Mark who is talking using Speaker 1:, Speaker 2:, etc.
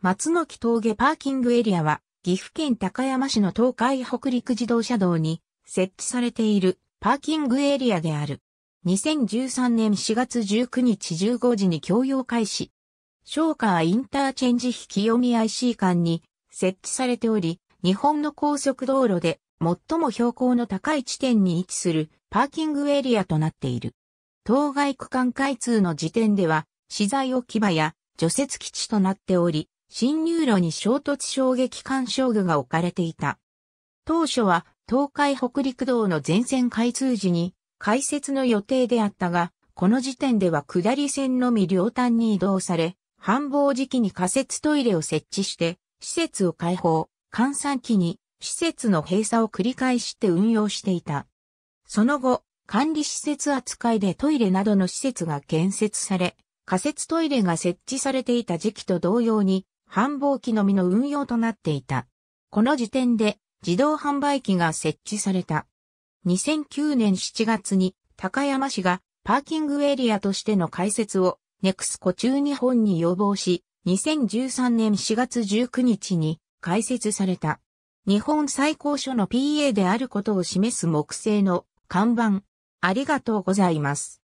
Speaker 1: 松の木峠パーキングエリアは、岐阜県高山市の東海北陸自動車道に設置されているパーキングエリアである。2013年4月19日15時に供用開始。商家インターチェンジ引読み IC 間に設置されており、日本の高速道路で最も標高の高い地点に位置するパーキングエリアとなっている。当該区間開通の時点では、資材置き場や除雪基地となっており、侵入路に衝突衝撃干渉具が置かれていた。当初は東海北陸道の全線開通時に開設の予定であったが、この時点では下り線のみ両端に移動され、繁忙時期に仮設トイレを設置して、施設を開放、換算期に施設の閉鎖を繰り返して運用していた。その後、管理施設扱いでトイレなどの施設が建設され、仮設トイレが設置されていた時期と同様に、繁忙期のみの運用となっていた。この時点で自動販売機が設置された。2009年7月に高山市がパーキングエリアとしての開設をネクスコ中日本に要望し、2013年4月19日に開設された。日本最高所の PA であることを示す木製の看板。ありがとうございます。